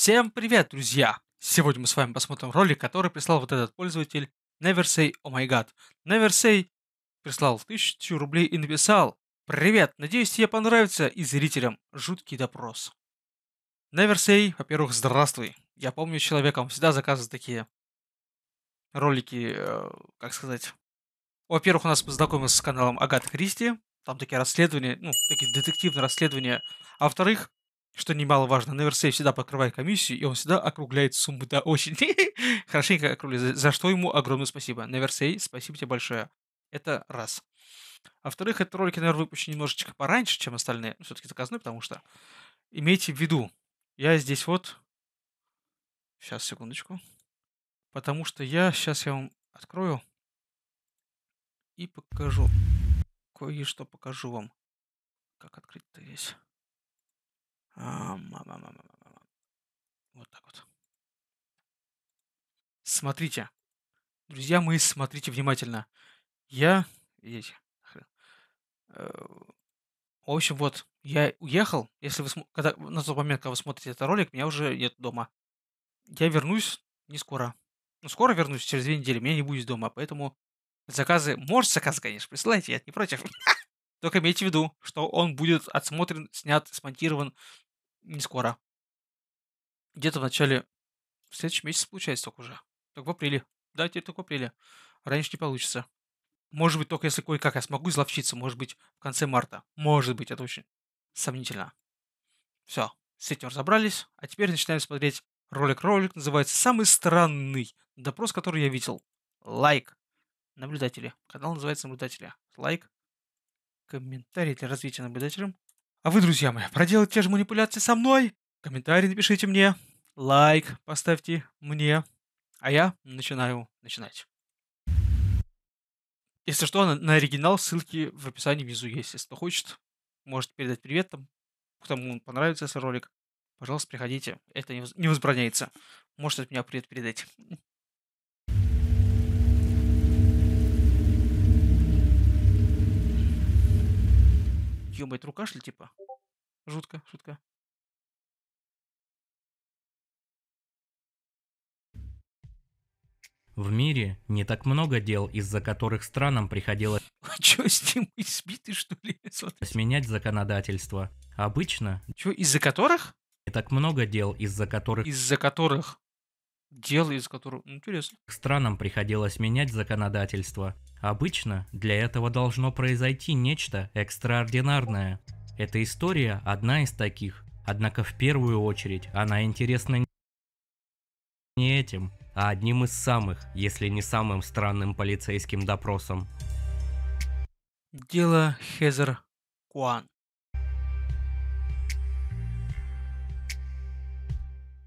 Всем привет, друзья! Сегодня мы с вами посмотрим ролик, который прислал вот этот пользователь Never Say Oh My God. Never Say прислал 1000 рублей и написал «Привет, надеюсь тебе понравится» и зрителям жуткий допрос. Never Say, во-первых, здравствуй. Я помню человеком всегда заказывает такие ролики, э, как сказать. Во-первых, у нас познакомился с каналом Агат Кристи, там такие расследования, ну, такие детективные расследования. А во-вторых, что немаловажно, Наверсей всегда покрывает комиссию, и он всегда округляет суммы до да, очень хорошенько округляет, за что ему огромное спасибо. Наверсей, спасибо тебе большое. Это раз. А вторых этот ролик, наверное, выпущен немножечко пораньше, чем остальные. Ну, все-таки заказной, потому что имейте в виду, я здесь вот... Сейчас, секундочку. Потому что я... Сейчас я вам открою и покажу. Кое-что покажу вам. Как открыть-то здесь. А, вот так вот. Смотрите. Друзья мои, смотрите внимательно. Я... Э, в общем, вот, я уехал. Если вы... См... Когда... На тот момент, когда вы смотрите этот ролик, меня уже нет дома. Я вернусь не скоро. Ну, скоро вернусь, через две недели. Меня не будет дома, поэтому заказы... может заказы, конечно, присылайте, я не против. Только имейте в виду, что он будет отсмотрен, снят, смонтирован не скоро. Где-то в начале... В следующем месяце получается только уже. Только в апреле. Да, теперь только в апреле. Раньше не получится. Может быть, только если кое-как я смогу изловчиться. Может быть, в конце марта. Может быть, это очень сомнительно. Все, с этим разобрались. А теперь начинаем смотреть ролик. Ролик называется «Самый странный допрос, который я видел». Лайк. Наблюдатели. Канал называется «Наблюдатели». Лайк. Комментарий для развития наблюдателям. А вы, друзья мои, проделайте те же манипуляции со мной. Комментарий напишите мне, лайк поставьте мне. А я начинаю начинать. Если что, на, на оригинал ссылки в описании внизу есть. Если кто хочет, можете передать привет там, кому понравится, этот ролик. Пожалуйста, приходите. Это не возбраняется. Можете от меня привет передать. ебать, рука шли, типа? Жутко, шутка. В мире не так много дел, из-за которых странам приходилось... А чё, с ним избиты, что ли? Сменять законодательство. Обычно... Чё, из-за которых? Не так много дел, из-за которых... Из-за которых? Дел, из которых... Интересно. Странам приходилось менять законодательство. Обычно для этого должно произойти нечто экстраординарное. Эта история одна из таких, однако в первую очередь она интересна не этим, а одним из самых, если не самым странным полицейским допросом. Дело Хезер Куан.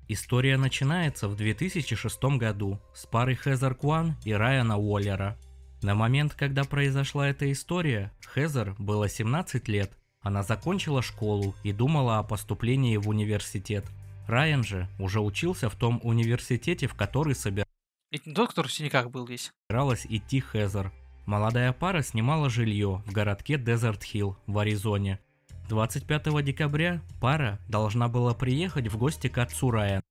История начинается в 2006 году с пары Хезер Куан и Райана Уоллера, на момент, когда произошла эта история, Хезер было 17 лет. Она закончила школу и думала о поступлении в университет. Райан же уже учился в том университете, в который собиралась... Это в синяках был весь. Собиралась идти Хезер. Молодая пара снимала жилье в городке Дезерт Хилл в Аризоне. 25 декабря пара должна была приехать в гости к отцу Райана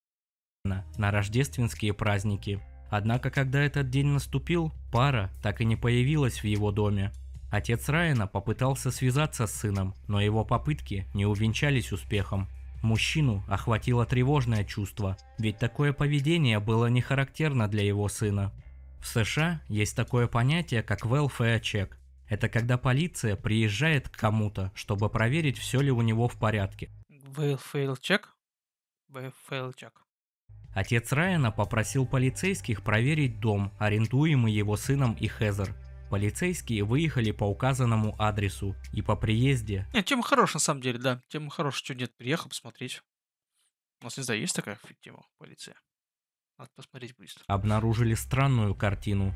на рождественские праздники. Однако, когда этот день наступил, пара так и не появилась в его доме. Отец Райана попытался связаться с сыном, но его попытки не увенчались успехом. Мужчину охватило тревожное чувство, ведь такое поведение было не характерно для его сына. В США есть такое понятие, как welfare check. Это когда полиция приезжает к кому-то, чтобы проверить, все ли у него в порядке. Welfare check? Welfare check. Отец Райана попросил полицейских проверить дом, арендуемый его сыном и Хезер. Полицейские выехали по указанному адресу и по приезде. Нет, тема хорошая на самом деле, да. Тема хорошая, что нет, приехал посмотреть. У нас, не знаю, есть такая тема полиции Надо посмотреть быстро. Обнаружили странную картину.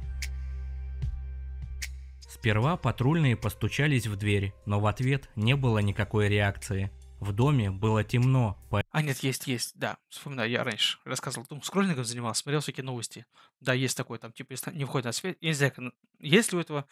Сперва патрульные постучались в дверь, но в ответ не было никакой реакции. В доме было темно. По... А нет, есть, есть, да. Вспоминаю, я раньше рассказывал, там скроллингом занимался, смотрел всякие новости. Да, есть такой, там, типа, не выходит на свет. Я не знаю, есть ли у этого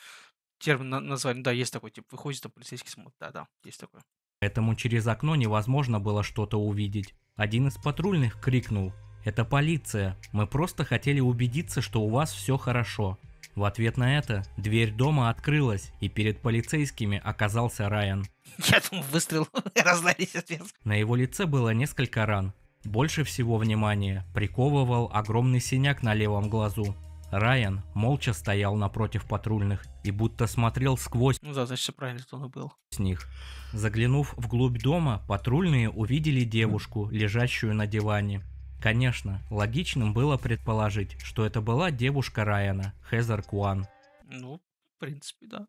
термин на название, да, есть такой, типа, выходит, там, полицейский смотрит. Да, да, есть такое. Поэтому через окно невозможно было что-то увидеть. Один из патрульных крикнул, это полиция, мы просто хотели убедиться, что у вас все хорошо. В ответ на это дверь дома открылась, и перед полицейскими оказался Райан. Я думал, выстрел раздались ответ. На его лице было несколько ран. Больше всего внимания приковывал огромный синяк на левом глазу. Райан молча стоял напротив патрульных и будто смотрел сквозь... Ну да, значит, правильно что он был. ...с них. Заглянув вглубь дома, патрульные увидели девушку, лежащую на диване. Конечно, логичным было предположить, что это была девушка Райана, Хезер Куан. Ну, в принципе, да.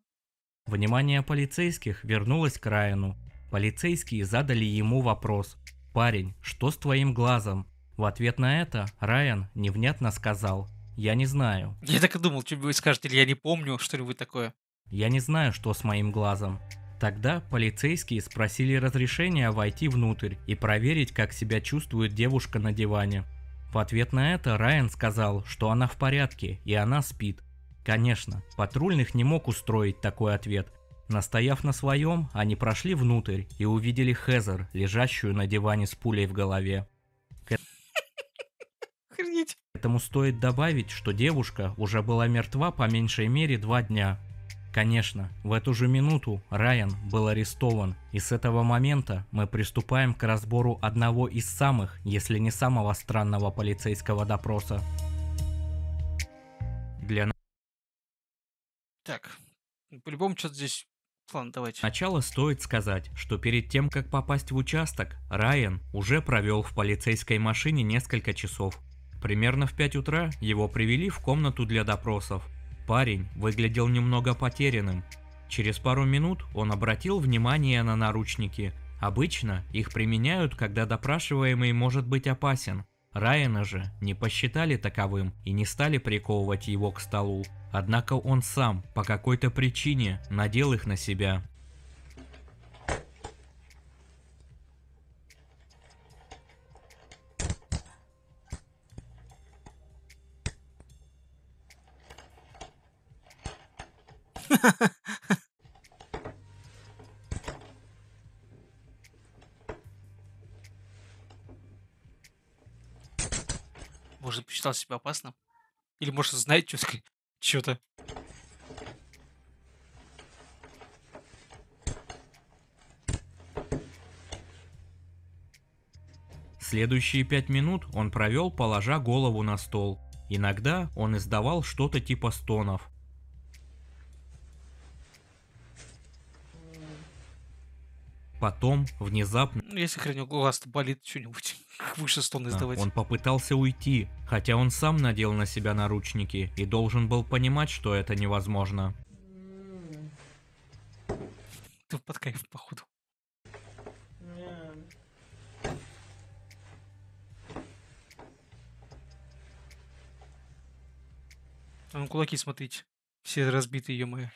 Внимание полицейских вернулось к Райану. Полицейские задали ему вопрос. «Парень, что с твоим глазом?» В ответ на это Райан невнятно сказал «Я не знаю». Я так и думал, что вы скажете, или я не помню, что-нибудь такое. «Я не знаю, что с моим глазом». Тогда полицейские спросили разрешения войти внутрь и проверить, как себя чувствует девушка на диване. В ответ на это Райан сказал, что она в порядке и она спит. Конечно, патрульных не мог устроить такой ответ. Настояв на своем, они прошли внутрь и увидели Хезер, лежащую на диване с пулей в голове. К этому стоит добавить, что девушка уже была мертва по меньшей мере два дня, Конечно, в эту же минуту Райан был арестован, и с этого момента мы приступаем к разбору одного из самых, если не самого странного полицейского допроса. Для Так, по-любому что-то здесь Ладно, давайте. Сначала стоит сказать, что перед тем, как попасть в участок, Райан уже провел в полицейской машине несколько часов. Примерно в 5 утра его привели в комнату для допросов, Парень выглядел немного потерянным. Через пару минут он обратил внимание на наручники. Обычно их применяют, когда допрашиваемый может быть опасен. Райана же не посчитали таковым и не стали приковывать его к столу. Однако он сам по какой-то причине надел их на себя. Может, посчитал себя опасным? Или, может, знает что-то? Следующие пять минут он провел, положа голову на стол. Иногда он издавал что-то типа стонов, потом внезапно... Ну, если хрень у глаз болит что-нибудь выше стон издавать. Он попытался уйти, хотя он сам надел на себя наручники и должен был понимать, что это невозможно. Ты под кайф, походу. А ну кулаки смотрите. Все разбитые, ё-моё.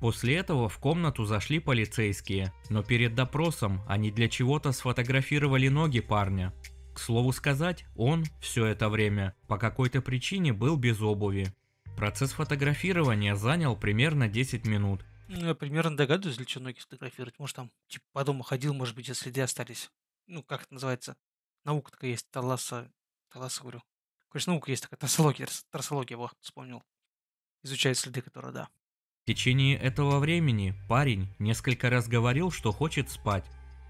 После этого в комнату зашли полицейские, но перед допросом они для чего-то сфотографировали ноги парня. К слову сказать, он все это время по какой-то причине был без обуви. Процесс фотографирования занял примерно 10 минут. Ну, я примерно догадываюсь, для чего ноги фотографировать. Может, там, типа, по дому ходил, может быть, и следы остались. Ну, как это называется? Наука такая есть, таласа... Таласа, говорю. Конечно, наука есть такая, тросология, трассология, вот, вспомнил. Изучает следы, которые, да. В течение этого времени парень несколько раз говорил, что хочет спать.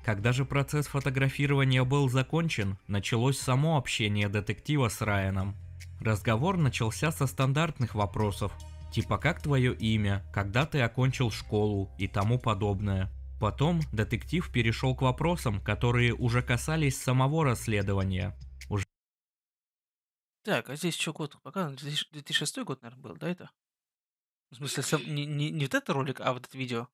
Когда же процесс фотографирования был закончен, началось само общение детектива с Райаном. Разговор начался со стандартных вопросов, типа «Как твое имя?», «Когда ты окончил школу?» и тому подобное. Потом детектив перешел к вопросам, которые уже касались самого расследования. Уже... Так, а здесь что год? Пока 2006 год, наверное, был, да, это? В смысле, сам, не, не, не вот этот ролик, а вот это видео?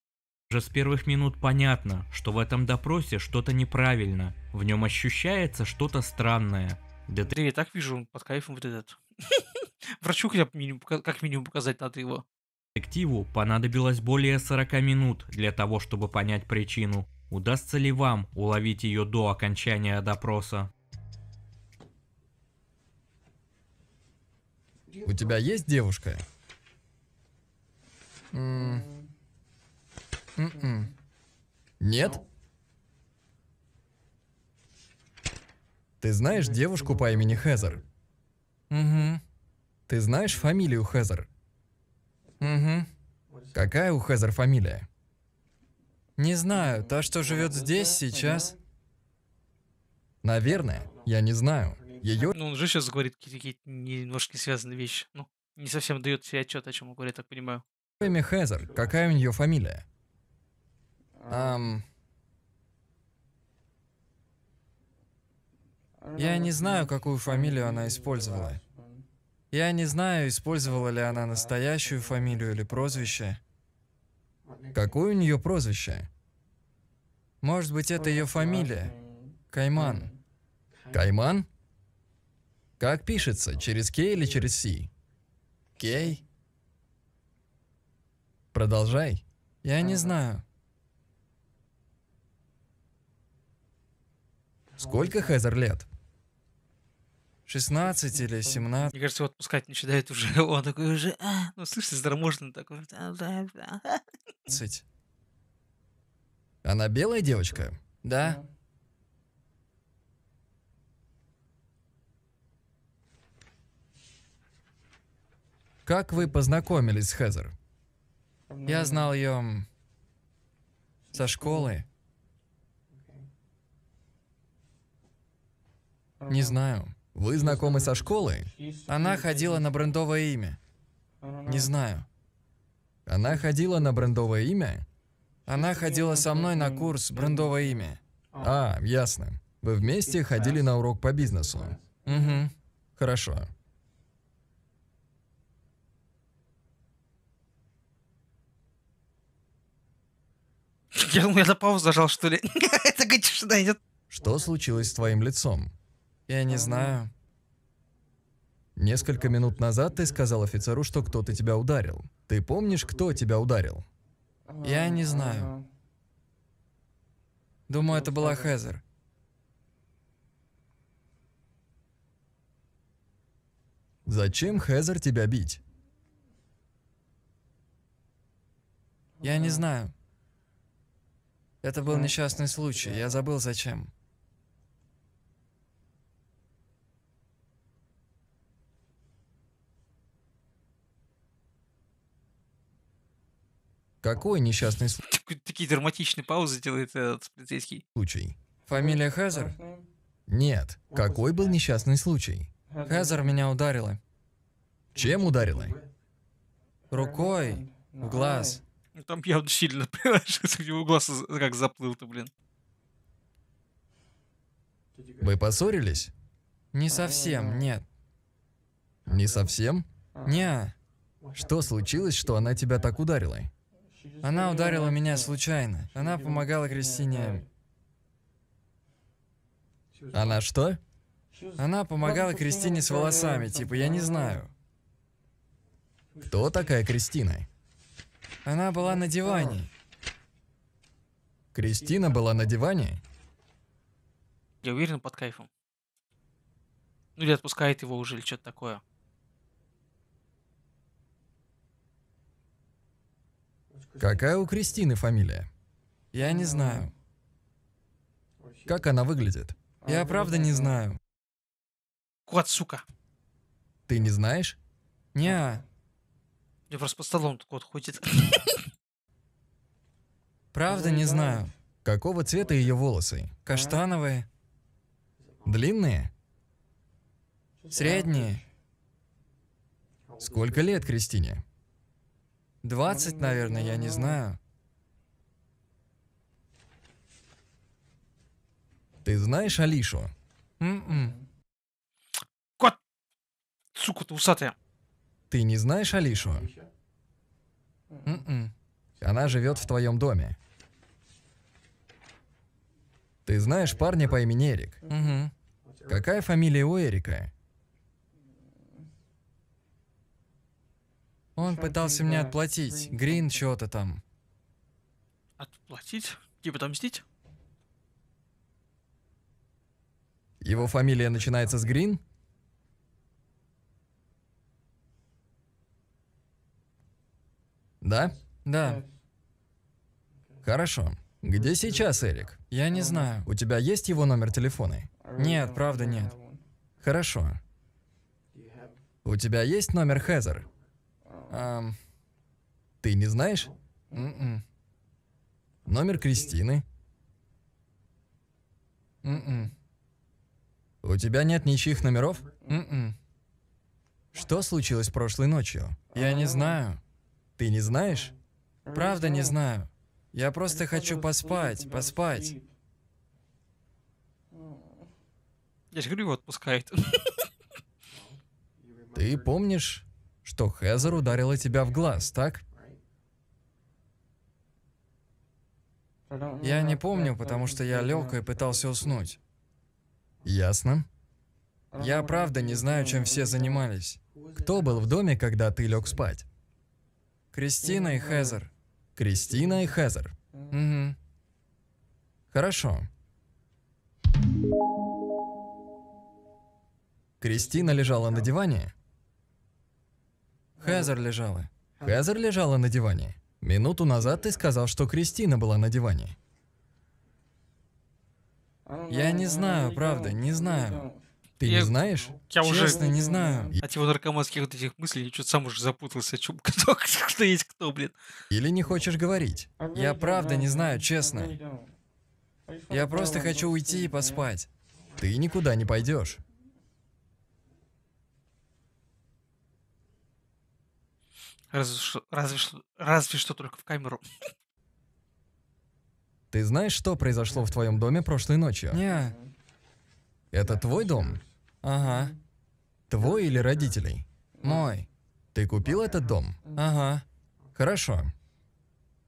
Уже с первых минут понятно, что в этом допросе что-то неправильно, в нем ощущается что-то странное. Да ты... Я так вижу, под кайфом вот этот. Врачу хотя бы как минимум показать надо его. Детективу понадобилось более 40 минут для того, чтобы понять причину. Удастся ли вам уловить ее до окончания допроса? У тебя есть девушка? Mm-mm. М-м. Нет? Ну. Ты знаешь ну, девушку по имени Хезер? Угу. Ты знаешь фамилию Хезер? Угу. Какая у Хезер фамилия? Не знаю, та, что живет здесь сейчас. Наверное, я не знаю. Ее... Ну, он же сейчас говорит какие-то немножко связанные вещи. Ну, не совсем дает себе отчет, о чем он говорит, так понимаю. Эми Хезер, какая у нее фамилия? Um, я не знаю, какую фамилию она использовала. Я не знаю, использовала ли она настоящую фамилию или прозвище. А Какое у нее прозвище? Может быть, это ее фамилия? Кайман. Кайман? Как пишется, через К или через Си? Кей? Продолжай. Я не знаю. Сколько Хезер лет? 16 или 17. Мне кажется, его отпускать начинает уже. Он такой уже... А, ну, слышите, здороможный такой. 20. Она белая девочка? Да. Как вы познакомились с Хезер? Я знал ее со школы. Не знаю. Вы знакомы со школой? Она ходила на брендовое имя. Не знаю. Она ходила на брендовое имя? Она ходила со мной на курс брендовое имя. А, ясно. Вы вместе ходили на урок по бизнесу. Угу. Хорошо. Я думаю, я на паузу зажал, что ли. Такая тишина идет. Что случилось с твоим лицом? Я не знаю. Несколько минут назад ты сказал офицеру, что кто-то тебя ударил. Ты помнишь, кто тебя ударил? А, я не знаю. Думаю, это была Хезер. Зачем Хезер тебя бить? Я не знаю. Это был несчастный случай, я забыл зачем. Какой несчастный случай? Типа, такие драматичные паузы делает этот полицейский. Случай. Фамилия Хазер? Нет. Какой был несчастный случай? Хазер меня ударила. Чем ударила? Рукой в глаз. Ну, там явно сильно, понимаешь, его глаз как заплыл-то, блин. Вы поссорились? Не совсем, нет. Не совсем? Не. Что случилось, что она тебя так ударила? Она ударила меня случайно. Она помогала Кристине... Она что? Она помогала Кристине с волосами, типа, я не знаю. Кто такая Кристина? Она была на диване. Кристина была на диване? Я уверен, под кайфом. Ну или отпускает его уже, или что-то такое. Какая у Кристины фамилия? Я не знаю. Как она выглядит? Я правда не знаю. Кот, сука. Ты не знаешь? Не. А. Я просто под столом кот ходит. Правда не знаю. Какого цвета ее волосы? Каштановые. Длинные? Средние. Сколько лет Кристине? 20, наверное, я не знаю. Ты знаешь Алишу? м м-м. Кот! Сука, ты усатая. Ты не знаешь Алишу? М-м. Она живет в твоем доме. Ты знаешь парня по имени Эрик? Угу. Какая фамилия у Эрика? Он пытался мне отплатить. Грин что-то там. Отплатить? Типа отомстить? Его фамилия начинается с Грин? Да? Да. Хорошо. Где сейчас Эрик? Я не знаю. У тебя есть его номер телефона? Нет, правда нет. Хорошо. У тебя есть номер Хезер? Эм, ты не знаешь? М-м. Номер Кристины? М-м. У тебя нет ничьих номеров? М-м. Что случилось прошлой ночью? Я не знаю. Ты не знаешь? Правда не знаю. Я просто хочу поспать, поспать. Я же говорю, отпускает. Ты помнишь что Хезер ударила тебя в глаз, так? Я не помню, потому что я лег и пытался уснуть. Ясно. Я правда не знаю, чем все занимались. Кто был в доме, когда ты лег спать? Кристина и Хезер. Кристина и Хезер. Угу. Хорошо. Кристина лежала на диване, Хезер лежала. Хезер лежала на диване. Минуту назад ты сказал, что Кристина была на диване. Я не знаю, правда, не знаю. Ты я, не знаешь? Я Честно, уже... Честно, не знаю. А От его наркоманских вот этих мыслей я что-то сам уже запутался, чем кто, кто есть кто, блин. Или не хочешь говорить? Я правда не знаю, честно. Я просто хочу уйти и поспать. Ты никуда не пойдешь. Разве что, разве, разве что только в камеру. Ты знаешь, что произошло в твоем доме прошлой ночью? Не. Это твой дом? Ага. Твой или родителей? Мой. Ты купил этот дом? Ага. Хорошо.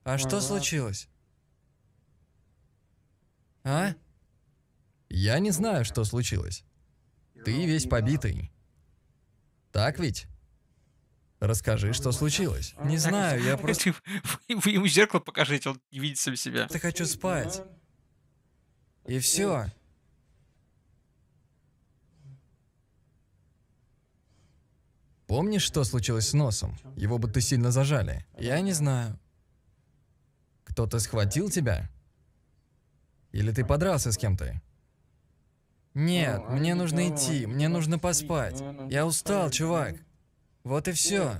А что случилось? А? Я не знаю, что случилось. Ты весь побитый. Так ведь? Расскажи, что случилось. Не знаю, я просто... Вы ему зеркало покажите, он не видит сам себя. Я хочу спать. И все. Помнишь, что случилось с носом? Его бы ты сильно зажали. Я не знаю. Кто-то схватил тебя? Или ты подрался с кем-то? Нет, мне нужно идти, мне нужно поспать. Я устал, чувак. Вот и все.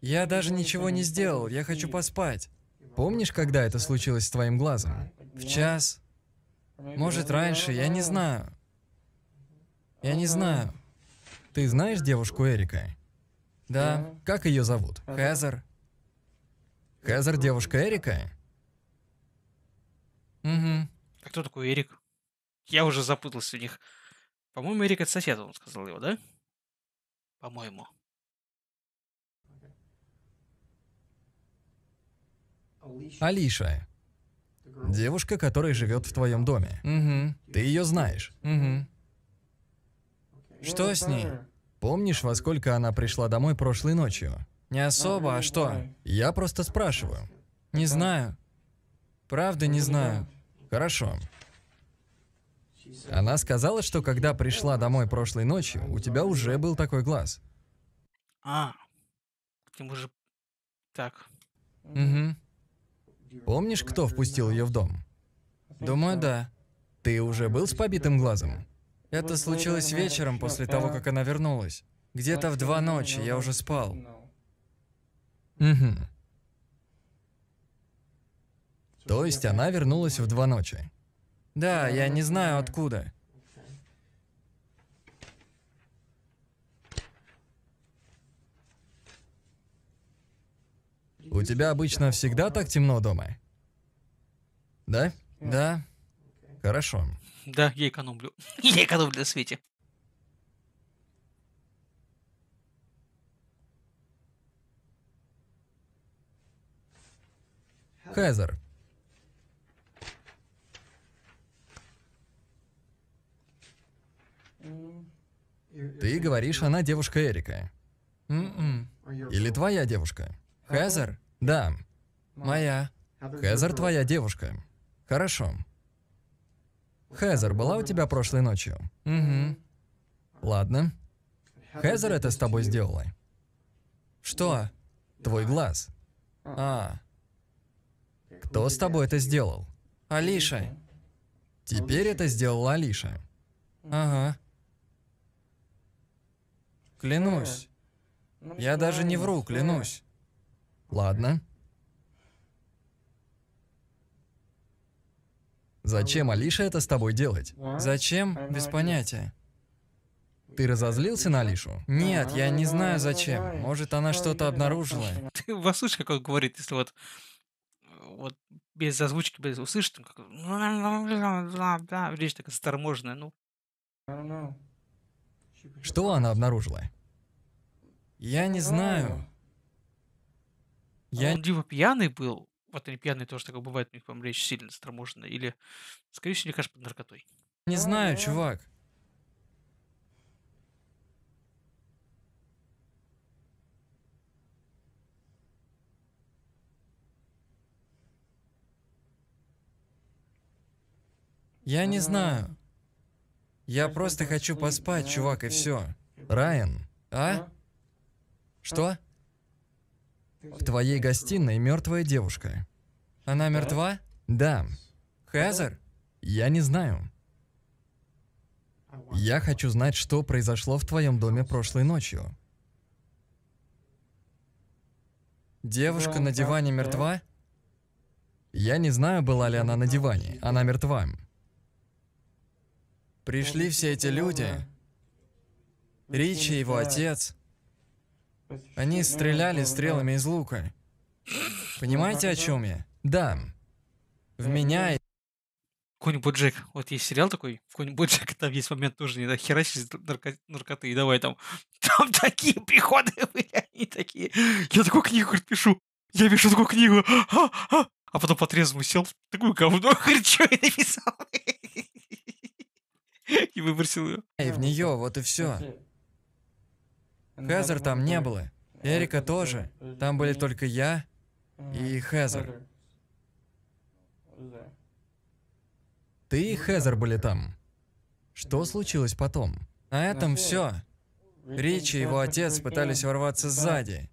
Я даже ничего не сделал, я хочу поспать. Помнишь, когда это случилось с твоим глазом? В час? Может, раньше, я не знаю. Я не знаю. Ты знаешь девушку Эрика? Да. Как ее зовут? Хезер. Хезер девушка Эрика? Угу. А кто такой Эрик? Я уже запутался у них. По-моему, Эрик это сосед, он сказал его, да? по-моему. Алиша. Девушка, которая живет в твоем доме. Угу. Ты ее знаешь. Угу. Что с ней? Помнишь, во сколько она пришла домой прошлой ночью? Не особо, а что? Я просто спрашиваю. Не знаю. Правда, не знаю. Хорошо. Она сказала, что когда пришла домой прошлой ночью, у тебя уже был такой глаз. А, к нему же... Так. Угу. Помнишь, кто впустил ее в дом? Думаю, да. Ты уже был с побитым глазом? Это случилось вечером после того, как она вернулась. Где-то в два ночи, я уже спал. Угу. То есть она вернулась в два ночи. Да, я не знаю откуда. У тебя обычно всегда так темно дома? Да? Да. Хорошо. Да, я экономлю. Я экономлю на свете. Хезер, Ты говоришь, она девушка Эрика. М-м. А Или твоя девушка? Хезер? Да. Моя. Хезер твоя девушка. Хорошо. Хезер была у тебя прошлой ночью? Угу. Ладно. Хезер это с тобой сделала. Что? Твой глаз. А. а. Кто с тобой это сделал? Алиша. Теперь это сделала Алиша. Ага. Клянусь. Я даже не вру, клянусь. Ладно. Зачем Алиша это с тобой делать? Зачем? Без понятия. Ты разозлился на Алишу? Нет, я не знаю зачем. Может, она что-то обнаружила. Ты послушай, как он говорит, если вот вот без озвучки, без услышать, как... Речь такая старможная, ну. Что она обнаружила? Я не а. знаю. Я... Он диво пьяный был. Вот они пьяные тоже так бывает, у них, по речь сильно заторможена. Или, скорее всего, мне кажется, под наркотой. Не а, знаю, чувак. Я не знаю. Я просто хочу поспать, чувак, и все. Райан, а? Что? В твоей гостиной мертвая девушка. Она мертва? Да. Хезер? Я не знаю. Я хочу знать, что произошло в твоем доме прошлой ночью. Девушка на диване мертва? Я не знаю, была ли она на диване. Она мертва. Пришли все эти люди, Ричи, и его отец, они стреляли стрелами из лука. Понимаете, о чем я? Да. В меня... Конь Боджек. Вот есть сериал такой, Конь Боджек, там есть момент тоже, не херачишь нарко... наркоты, и давай там. Там такие приходы были, они такие. Я такую книгу, говорит, пишу. Я пишу такую книгу. А, а. а, а потом по трезвому сел, такую говно, говорит, что я написал. и выбросил ее. И в нее, вот и все. Хезер там не было. Э, Эрика тоже. Там были только я и Хезер. Ты и ну Хезер были там. Что случилось потом? На этом все. Ричи и его отец пытались ворваться сзади.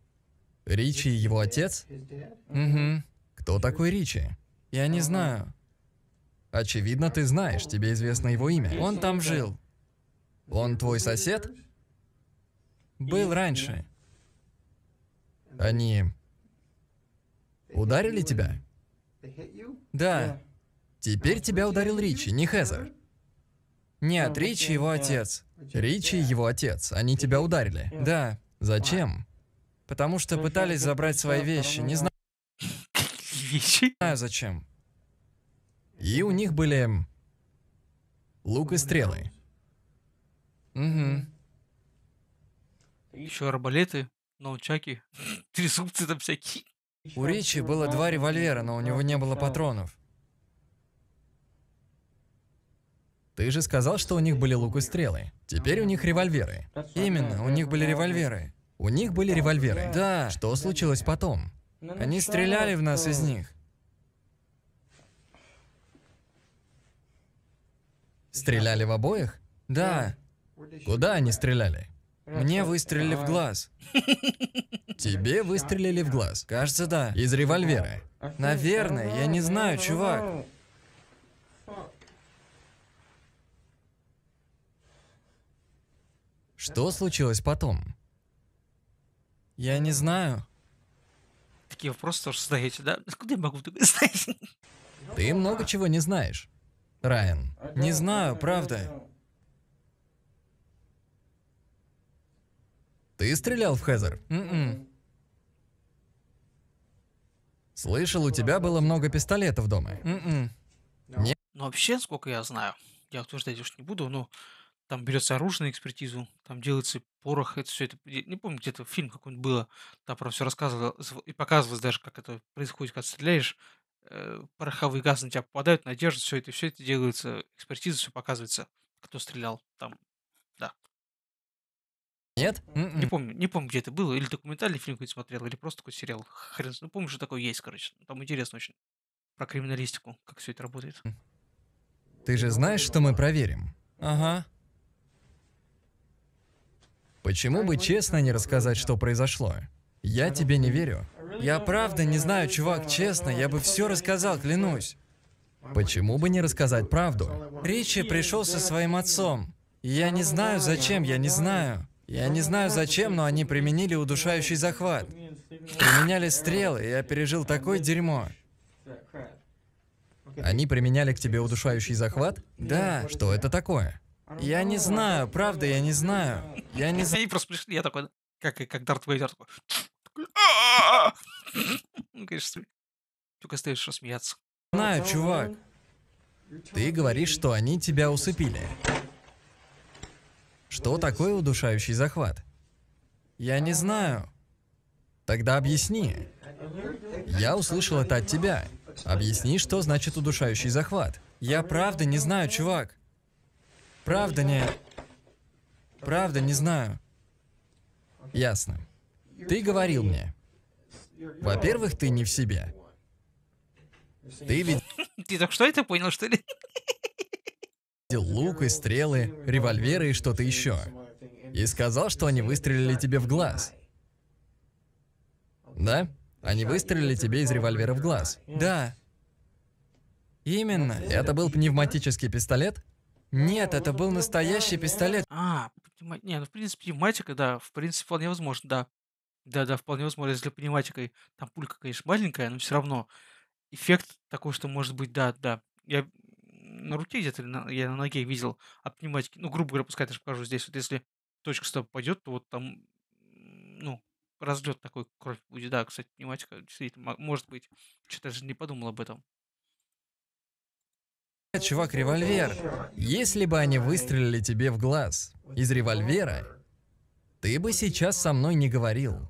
Ричи и его отец? Угу. Кто такой Ричи? Я не знаю. Очевидно, ты знаешь, тебе известно его имя. Он там жил. Он твой сосед? Был раньше. Они ударили тебя? Да. Теперь тебя ударил Ричи, не Хезер. Нет, Ричи его отец. Ричи его отец. Они тебя ударили. Да. Зачем? Потому что пытались забрать свои вещи. Не знаю. Вещи? Не знаю зачем. И у них были... Лук и стрелы. Угу. Еще арбалеты, ноутчаки, трезубцы там всякие. У Ричи было два револьвера, но у него не было патронов. Ты же сказал, что у них были лук и стрелы. Теперь у них револьверы. Именно, у них были револьверы. У них были револьверы. Да. Что случилось потом? Они стреляли в нас из них. Стреляли в обоих? Да. Куда они стреляли? Мне выстрелили в глаз. Тебе выстрелили в глаз? Кажется, да. Из револьвера. Наверное, я не знаю, чувак. Что случилось потом? Я не знаю. Такие вопросы тоже задаете, да? Откуда я могу такое знать? Ты много чего не знаешь. Райан. Не знаю, правда. Ты стрелял в Хезер? М-м. Слышал, у тебя было много пистолетов дома. М-м. Ну, Нет. Ну вообще, сколько я знаю, я утверждать уж не буду, но там берется оружие на экспертизу, там делается порох, это все это. Не помню, где-то фильм какой-нибудь было, там про все рассказывал и показывалось даже, как это происходит, когда стреляешь, э, пороховые газы на тебя попадают, надежда, все это, все это делается, экспертиза, все показывается, кто стрелял там, да. Нет? Не м-м. помню, не помню, где это было, или документальный фильм какой-то смотрел, или просто такой сериал, хрен, ну помню, что такое есть, короче, там интересно очень про криминалистику, как все это работает. Ты же знаешь, что мы проверим? Ага. Почему бы честно не рассказать, что произошло? Я тебе не верю. Я правда не знаю, чувак, честно, я бы все рассказал, клянусь. Почему бы не рассказать правду? Ричи пришел со своим отцом. Я не знаю, зачем, я не знаю. Я не знаю, зачем, но они применили удушающий захват. Применяли стрелы, я пережил такое дерьмо. Они применяли к тебе удушающий захват? Да. Что это такое? Я не знаю, правда, я не знаю. Я не знаю. Они просто пришли, я такой, как, как Дарт Вейдер такой. Ну, конечно, только остаешься смеяться. Знаю, чувак. Ты говоришь, что они тебя усыпили. Что такое удушающий захват? Я не знаю. Тогда объясни. Я услышал это от тебя. Объясни, что значит удушающий захват. Я правда не знаю, чувак. Правда не... Правда не знаю. Ясно. Ты говорил мне, во-первых, ты не в себе. Ты ведь... Ты так что это понял, что ли? Лук и стрелы, револьверы и что-то еще. И сказал, что они выстрелили тебе в глаз. Да? Они выстрелили тебе из револьвера в глаз. Да. Именно. Это был пневматический пистолет? Нет, это был настоящий пистолет. А, не, ну в принципе, пневматика, да, в принципе, вполне возможно, да. Да-да, вполне возможно, если пневматикой там пулька, конечно, маленькая, но все равно эффект такой, что может быть, да, да. Я на руке где-то, на- я на ноге видел от пневматики, ну, грубо говоря, пускай я же покажу здесь, вот если точка с тобой пойдет, то вот там, ну, разлет такой кровь будет. Да, кстати, пневматика, действительно, м- может быть. Что-то даже не подумал об этом. Чувак, револьвер. Если бы они выстрелили тебе в глаз из револьвера, ты бы сейчас со мной не говорил.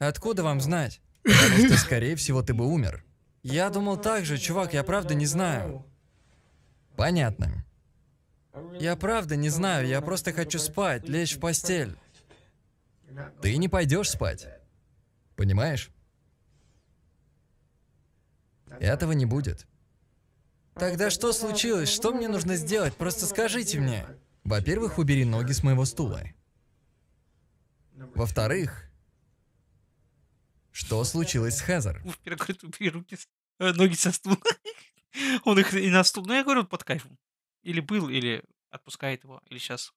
Откуда вам знать? Потому что, скорее всего, ты бы умер. Я думал так же, чувак, я правда не знаю. Понятно. Я правда не знаю, я просто хочу спать, лечь в постель. Ты не пойдешь спать. Понимаешь? Этого не будет. Тогда что случилось? Что мне нужно сделать? Просто скажите мне. Во-первых, убери ноги с моего стула. Во-вторых, что случилось с Хезер? В перекрытые руки, э, ноги со стула. Он их и на стул. Ну, я говорю, он под кайфом. Или был, или отпускает его, или сейчас.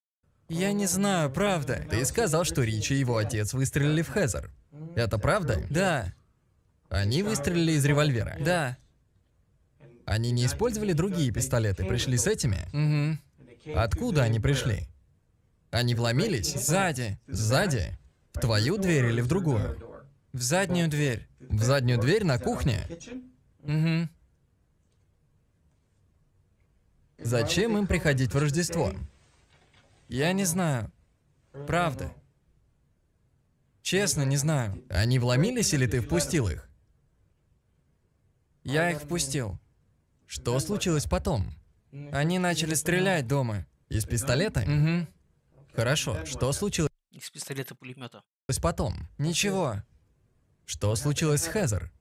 Я не знаю, правда. Ты сказал, что Ричи и его отец выстрелили в Хезер. Это правда? Да. Они выстрелили из револьвера? Да. Они не использовали другие пистолеты, пришли с этими? Угу. Откуда они пришли? Они вломились? Сзади. Сзади? В твою дверь или в другую? В заднюю дверь. В заднюю дверь на кухне? Угу. Зачем им приходить в Рождество? Я не знаю. Правда. Честно, не знаю. Они вломились или ты впустил их? Я их впустил. Что случилось потом? Они начали стрелять дома. Из пистолета? Угу. Хорошо. Что случилось? Из пистолета пулемета. Потом. Ничего. Что случилось с Хезер?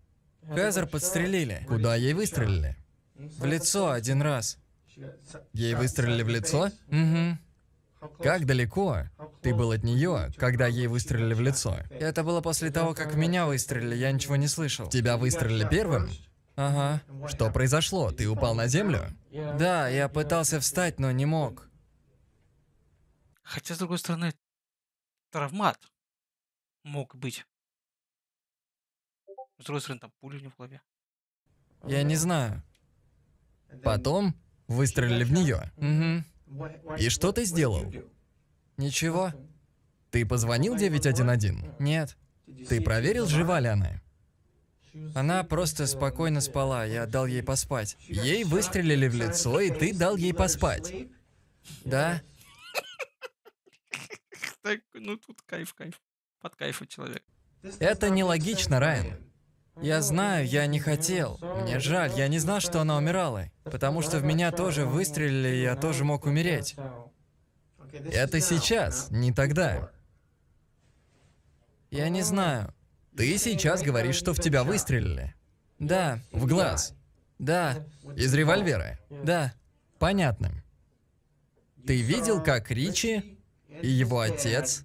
Хезер подстрелили. Куда ей выстрелили? В лицо один раз. Ей выстрелили в лицо? Угу. Как далеко ты был от нее, когда ей выстрелили в лицо? Это было после того, как меня выстрелили, я ничего не слышал. Тебя выстрелили первым? Ага. Что произошло? Ты упал на землю? Да, я пытался встать, но не мог. Хотя, с другой стороны, травмат мог быть. С другой стороны, там пули в него в голове. Я не знаю. Потом выстрелили в нее. Угу. И что ты сделал? Ничего. Ты позвонил 911? Нет. Ты проверил, жива ли она? Она просто спокойно спала, я дал ей поспать. Ей выстрелили в лицо, и ты дал ей поспать. Да? Так, ну тут кайф, кайф. Под кайфом человек. Это нелогично, Райан. Я знаю, я не хотел. Мне жаль, я не знал, что она умирала. Потому что в меня тоже выстрелили, и я тоже мог умереть. Это сейчас, не тогда. Я не знаю. Ты сейчас говоришь, что в тебя выстрелили. Да. В глаз. Да. Из револьвера. Да. Понятно. Ты видел, как Ричи и его отец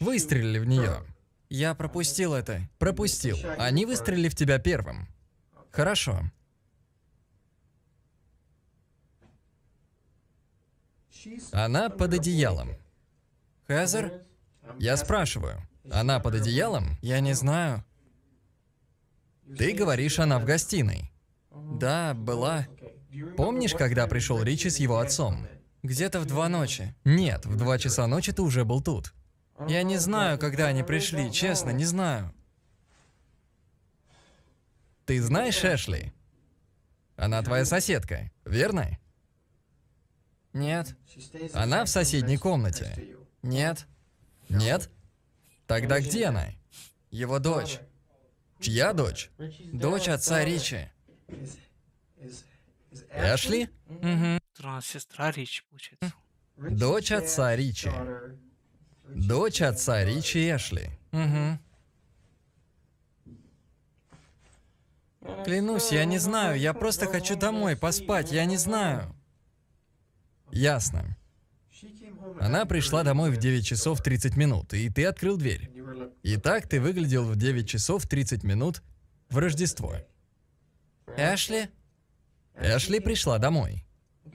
выстрелили в нее? Я пропустил это. Пропустил. Они выстрелили в тебя первым. Хорошо. Она под одеялом. Хезер? Я спрашиваю. Она под одеялом? Я не знаю. Ты говоришь, она в гостиной. Да, была. Помнишь, когда пришел Ричи с его отцом? Где-то в два ночи. Нет, в два часа ночи ты уже был тут. Я не знаю, когда они пришли, честно, не знаю. Ты знаешь Эшли? Она твоя соседка, верно? Нет. Она в соседней комнате. Нет. Нет? Тогда где она? Его дочь. Чья дочь? Дочь отца Ричи. Эшли? Угу. Сестра Ричи, получается. Дочь отца Ричи. Дочь отца Ричи Эшли. Угу. Клянусь, я не знаю. Я просто хочу домой поспать. Я не знаю. Ясно. Она пришла домой в 9 часов 30 минут, и ты открыл дверь. И так ты выглядел в 9 часов 30 минут в Рождество. Эшли? Эшли пришла домой.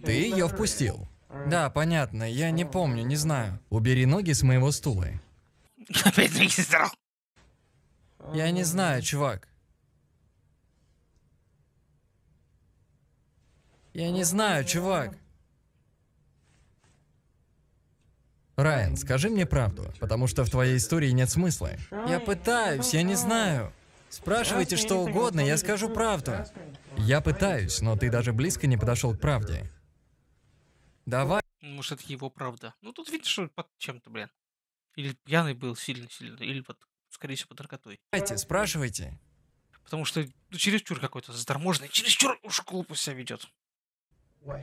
Ты ее впустил. Да, э. понятно. Я не помню, не знаю. Убери ноги с моего стула. Я не знаю, чувак. Я не знаю, чувак. Райан, скажи мне правду, потому что в твоей истории нет смысла. Я пытаюсь, я не знаю. Спрашивайте что угодно, я скажу правду. Я пытаюсь, но ты даже близко не подошел к правде. Давай. Может, это его правда. Ну, тут видишь, под чем-то, блин. Или пьяный был сильно-сильно, или вот, скорее всего, под наркотой. Давайте, спрашивайте. Потому что ну, чересчур какой-то заторможенный, чересчур уж глупо себя ведет.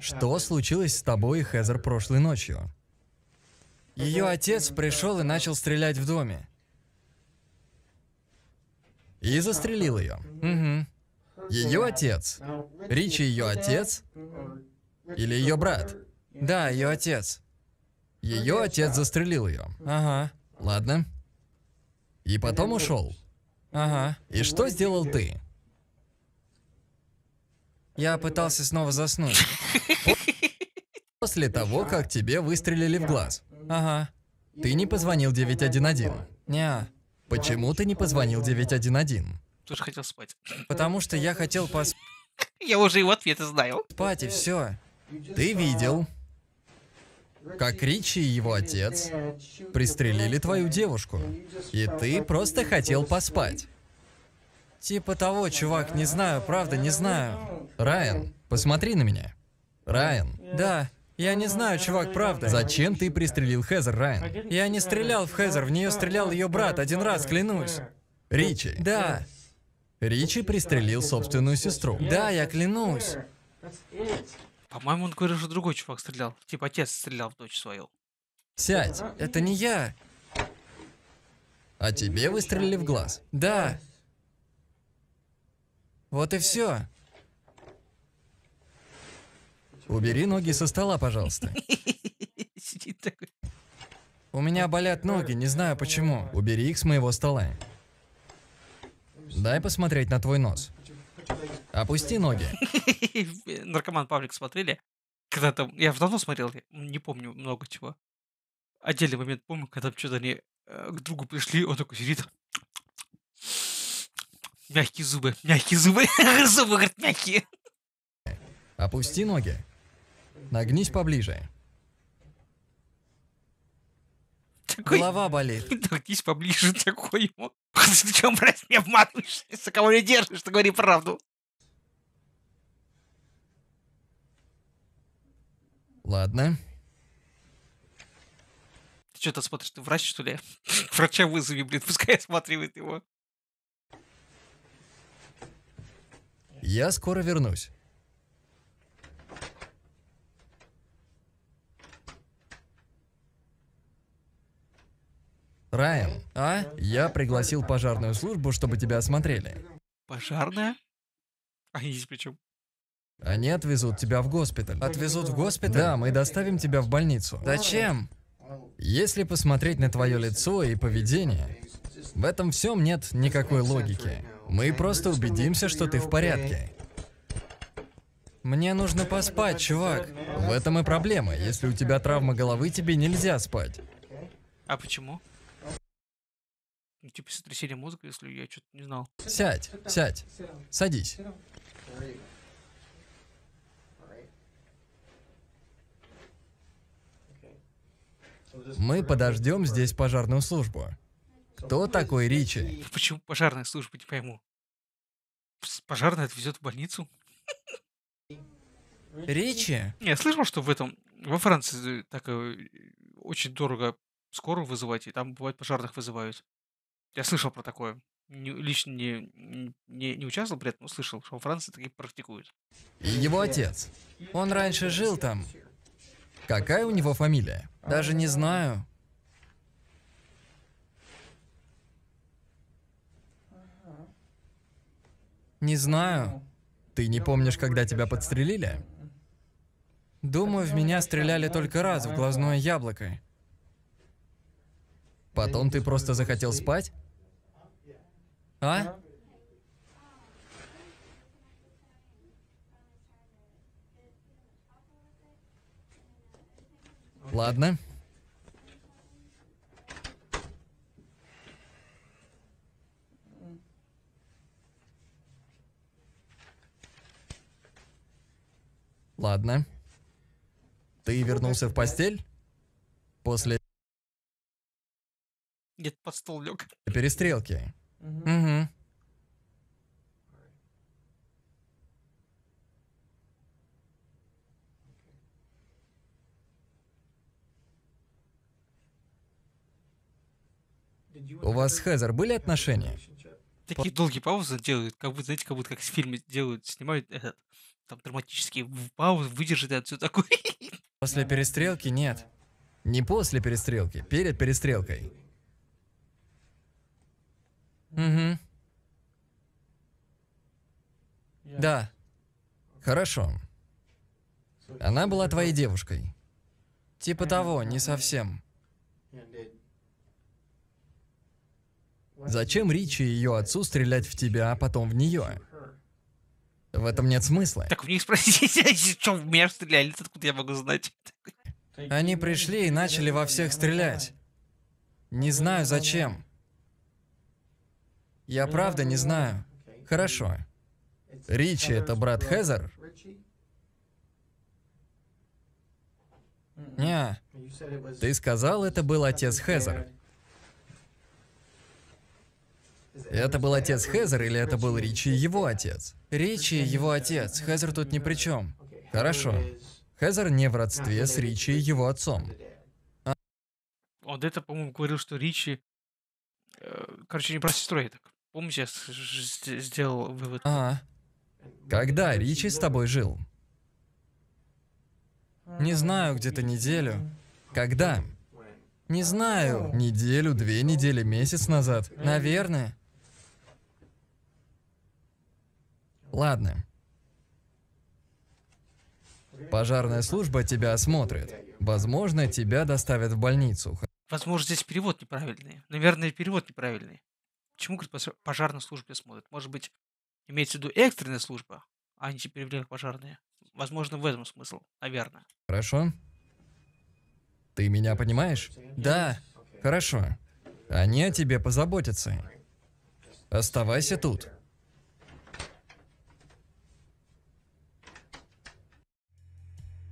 Что случилось с тобой и Хезер прошлой ночью? Ее отец пришел и начал стрелять в доме. И застрелил ее. Угу. Ее отец. Ричи ее отец. Или ее брат. Да, ее отец. Ее отец ну, застрелил ее. Ага. Ладно. И потом ушел. Ага. И что сделал ты? Я пытался снова заснуть. После того, как тебе выстрелили в глаз. Ага. Ты не позвонил 911? Не. Почему ты не позвонил 911? Тоже хотел спать. Потому что я хотел пос... Я уже его ответы знаю. Спать и все. Ты видел, как Ричи и его отец пристрелили твою девушку, и ты просто хотел поспать. Типа того, чувак, не знаю, правда, не знаю. Райан, посмотри на меня. Райан. Да, я не знаю, чувак, правда. Зачем ты пристрелил Хезер, Райан? Я не стрелял в Хезер, в нее стрелял ее брат, один раз, клянусь. Ричи. Да. Ричи пристрелил собственную сестру. Да, я клянусь. По-моему, он говорил, что другой чувак стрелял. Типа отец стрелял в дочь свою. Сядь, это не я. А тебе выстрелили в глаз? Да. Вот и все. Убери ноги со стола, пожалуйста. Сидит такой. У меня болят ноги, не знаю почему. Убери их с моего стола. Дай посмотреть на твой нос. Опусти ноги. Наркоман Павлик смотрели. Когда-то... Я давно смотрел, не помню много чего. Отдельный момент помню, когда что-то они э, к другу пришли, он такой сидит. Мягкие зубы, мягкие зубы, зубы, говорит, мягкие. Опусти ноги. Нагнись поближе. Такой... Голова болит. Нагнись поближе, такой ему. Чем блядь, не обманываешь? кого не держишь, Ты говори правду. Ладно. Ты что-то смотришь, ты врач, что ли? Врача вызови, блин, пускай осматривает его. Я скоро вернусь. Райан, а? Я пригласил пожарную службу, чтобы тебя осмотрели. Пожарная? Они а здесь причем? Они отвезут тебя в госпиталь. Отвезут в госпиталь? Да, мы доставим тебя в больницу. Зачем? Если посмотреть на твое лицо и поведение, в этом всем нет никакой логики. Мы просто убедимся, что ты в порядке. Мне нужно поспать, чувак. В этом и проблема. Если у тебя травма головы, тебе нельзя спать. А почему? Ну, типа сотрясение мозга, если я что-то не знал. Сядь, сядь, садись. Мы подождем здесь пожарную службу. Кто такой Ричи? Почему пожарная служба, не типа, пойму. Пожарная отвезет в больницу? Ричи? Я слышал, что в этом во Франции э, так э, очень дорого скорую вызывать, и там бывает пожарных вызывают. Я слышал про такое. Не- лично не, не, не участвовал при этом, но слышал, что во Франции такие практикуют. Его отец. Он раньше жил там. Какая у него фамилия? Даже не знаю. Не знаю. Ты не помнишь, когда тебя подстрелили? Думаю, в меня стреляли только раз в глазное яблоко. Потом ты просто захотел спать? А? Ладно. Ладно. Ты вернулся в постель? После нет то под стол лег. Перестрелки. Угу. угу. У вас с Хезер были отношения? Такие долгие паузы делают, как будто, знаете, как будто как в фильме делают, снимают этот, там драматические паузы, выдержит это все такое. После перестрелки нет. Не после перестрелки, перед перестрелкой. Угу. Да. Хорошо. Она была твоей девушкой. Типа того, не совсем. Зачем Ричи и ее отцу стрелять в тебя, а потом в нее? В этом нет смысла. Так в них спросите, что в меня стреляли, откуда я могу знать? Они пришли и начали во всех стрелять. Не знаю зачем. Я правда не знаю. Хорошо. Ричи — это брат Хезер? Не. Ты сказал, это был отец Хезер. Это был отец Хезер или это был Ричи его отец? Ричи его отец. Хезер тут ни при чем. Хорошо. Хезер не в родстве с Ричи его отцом. А... Он это, по-моему, говорил, что Ричи... Э, короче, не про сестру, я так Помнишь, я сделал вывод. А, Когда Ричи с тобой жил? Не знаю, где-то неделю. Когда? Не знаю. Неделю, две недели, месяц назад. Наверное. Ладно. Пожарная служба тебя осмотрит. Возможно, тебя доставят в больницу. Возможно, здесь перевод неправильный. Наверное, перевод неправильный почему, говорит, пожарная служба смотрит? Может быть, имеется в виду экстренная служба, а не теперь время пожарные? Возможно, в этом смысл, наверное. Хорошо. Ты меня понимаешь? Да, хорошо. Они о тебе позаботятся. Оставайся тут.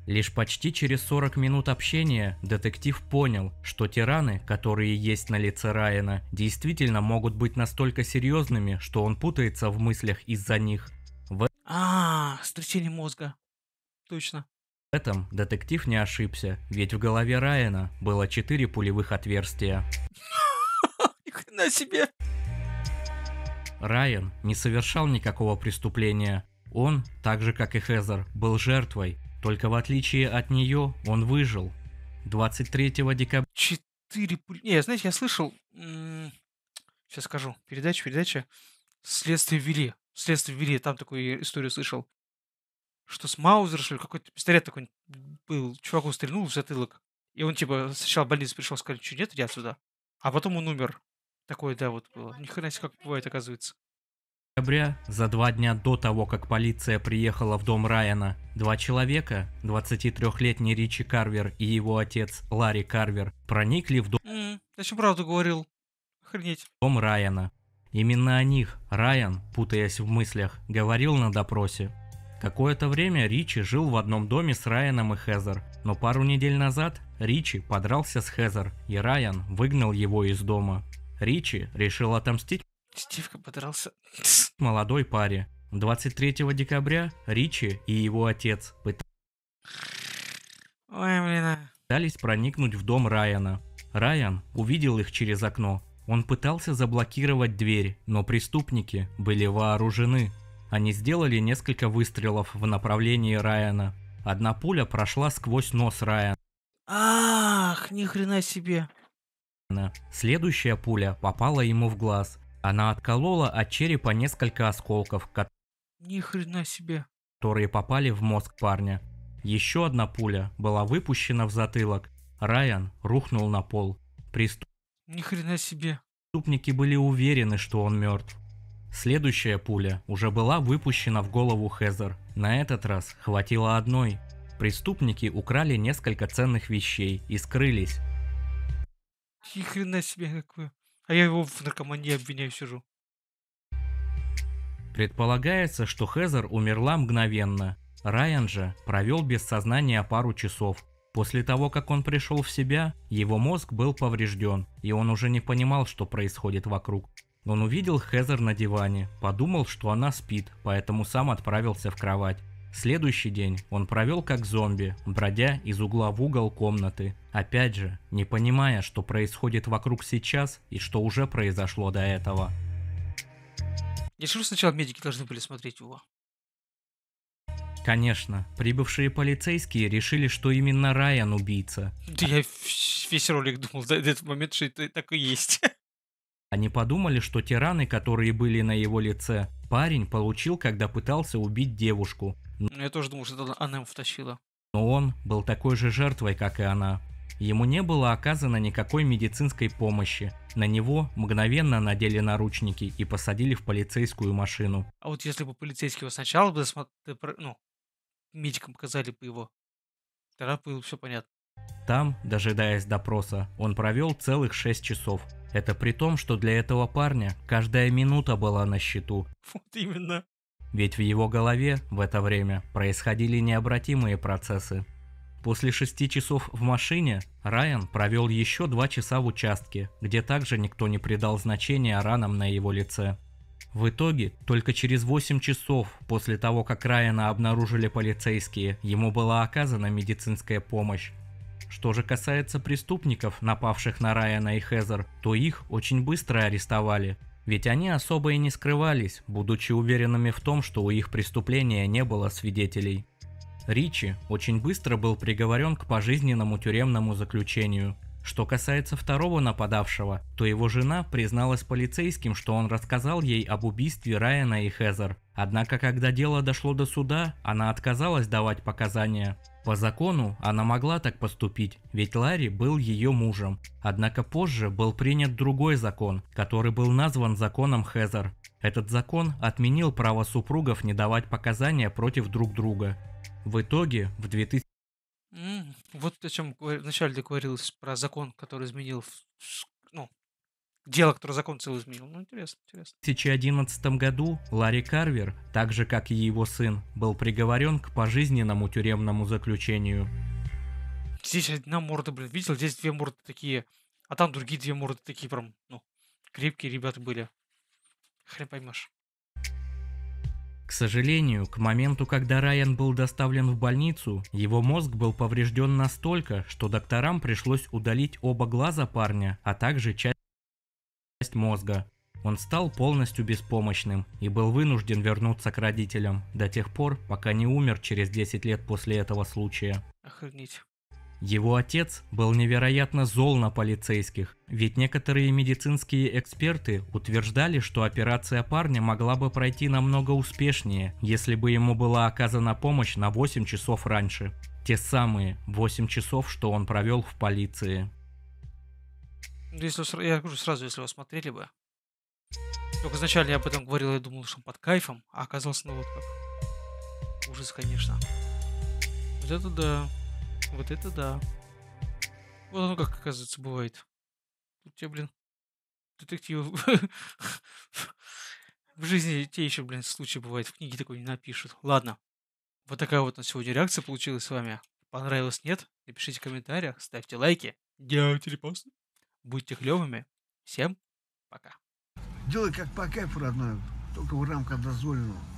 Лишь почти через 40 минут общения детектив понял, что тираны, которые есть на лице Райана, действительно могут быть настолько серьезными, что он путается в мыслях из-за них. В... А, -а, а, стручили мозга. Точно. В этом детектив не ошибся, ведь в голове Райана было четыре пулевых отверстия. Ни себе! Райан не совершал никакого преступления. Он, так же как и Хезер, был жертвой, только в отличие от нее он выжил. 23 декабря... Четыре пули. Не, знаете, я слышал... Сейчас скажу. Передача, передача. Следствие вели. Следствие вели. Там такую историю слышал. Что с Маузер, что ли, какой-то пистолет такой был. Чуваку стрельнул в затылок. И он, типа, сначала в больницу пришел, сказал, что нет, иди отсюда. А потом он умер. Такое, да, вот было. Ни хрена себе, как бывает, оказывается декабря, за два дня до того, как полиция приехала в дом Райана, два человека, 23-летний Ричи Карвер и его отец Ларри Карвер, проникли в дом... Mm, я всю правду говорил. Охренеть. Дом Райана. Именно о них Райан, путаясь в мыслях, говорил на допросе. Какое-то время Ричи жил в одном доме с Райаном и Хезер, но пару недель назад Ричи подрался с Хезер, и Райан выгнал его из дома. Ричи решил отомстить Стивка подрался... Молодой паре. 23 декабря Ричи и его отец а. пытались проникнуть в дом Райана. Райан увидел их через окно. Он пытался заблокировать дверь, но преступники были вооружены. Они сделали несколько выстрелов в направлении Райана. Одна пуля прошла сквозь нос Райана. Ах, ни хрена себе. Следующая пуля попала ему в глаз. Она отколола от черепа несколько осколков, Ни хрена себе. которые попали в мозг парня. Еще одна пуля была выпущена в затылок. Райан рухнул на пол. Приступ... Ни хрена себе. Преступники были уверены, что он мертв. Следующая пуля уже была выпущена в голову Хезер. На этот раз хватило одной. Преступники украли несколько ценных вещей и скрылись. Ни хрена себе какое. А я его в наркомании обвиняю сижу. Предполагается, что Хезер умерла мгновенно. Райан же провел без сознания пару часов. После того, как он пришел в себя, его мозг был поврежден, и он уже не понимал, что происходит вокруг. Он увидел Хезер на диване, подумал, что она спит, поэтому сам отправился в кровать. Следующий день он провел как зомби, бродя из угла в угол комнаты. Опять же, не понимая, что происходит вокруг сейчас и что уже произошло до этого. Я же сначала медики должны были смотреть его. Конечно, прибывшие полицейские решили, что именно Райан убийца. Да я весь ролик думал до этого момента, что это так и есть. Они подумали, что тираны, которые были на его лице, парень получил, когда пытался убить девушку. Ну, я тоже думал, что она его втащила. Но он был такой же жертвой, как и она. Ему не было оказано никакой медицинской помощи. На него мгновенно надели наручники и посадили в полицейскую машину. А вот если бы полицейского сначала бы досмотр... ну, медикам показали бы его, тогда было все понятно. Там, дожидаясь допроса, он провел целых шесть часов. Это при том, что для этого парня каждая минута была на счету. Вот именно. Ведь в его голове в это время происходили необратимые процессы. После шести часов в машине Райан провел еще два часа в участке, где также никто не придал значения ранам на его лице. В итоге, только через 8 часов после того, как Райана обнаружили полицейские, ему была оказана медицинская помощь, что же касается преступников, напавших на Райана и Хезер, то их очень быстро арестовали. Ведь они особо и не скрывались, будучи уверенными в том, что у их преступления не было свидетелей. Ричи очень быстро был приговорен к пожизненному тюремному заключению. Что касается второго нападавшего, то его жена призналась полицейским, что он рассказал ей об убийстве Райана и Хезер. Однако, когда дело дошло до суда, она отказалась давать показания. По закону она могла так поступить, ведь Ларри был ее мужем. Однако позже был принят другой закон, который был назван законом Хезер. Этот закон отменил право супругов не давать показания против друг друга. В итоге в 2000... Mm, вот о чем вначале говорил про закон, который изменил дело, которое закон изменил. Ну, интересно, интересно. В 2011 году Ларри Карвер, так же как и его сын, был приговорен к пожизненному тюремному заключению. Здесь одна морда, блин, видел? Здесь две морды такие, а там другие две морды такие прям, ну, крепкие ребята были. Хрен поймешь. К сожалению, к моменту, когда Райан был доставлен в больницу, его мозг был поврежден настолько, что докторам пришлось удалить оба глаза парня, а также часть часть мозга. Он стал полностью беспомощным и был вынужден вернуться к родителям до тех пор, пока не умер через 10 лет после этого случая. Охренеть. Его отец был невероятно зол на полицейских, ведь некоторые медицинские эксперты утверждали, что операция парня могла бы пройти намного успешнее, если бы ему была оказана помощь на 8 часов раньше. Те самые 8 часов, что он провел в полиции. Ну, если, я говорю сразу, если вы смотрели бы. Только изначально я об этом говорил, я думал, что он под кайфом, а оказалось, ну вот как. Ужас, конечно. Вот это да. Вот это да. Вот оно как, оказывается, бывает. Тут тебе, блин, детектив В жизни те еще, блин, случаи бывают. В книге такой не напишут. Ладно. Вот такая вот на сегодня реакция получилась с вами. Понравилось, нет? Напишите в комментариях, ставьте лайки. Делайте репосты. Будьте клевыми. Всем пока. Делай как по кайфу, родной, только в рамках дозволенного.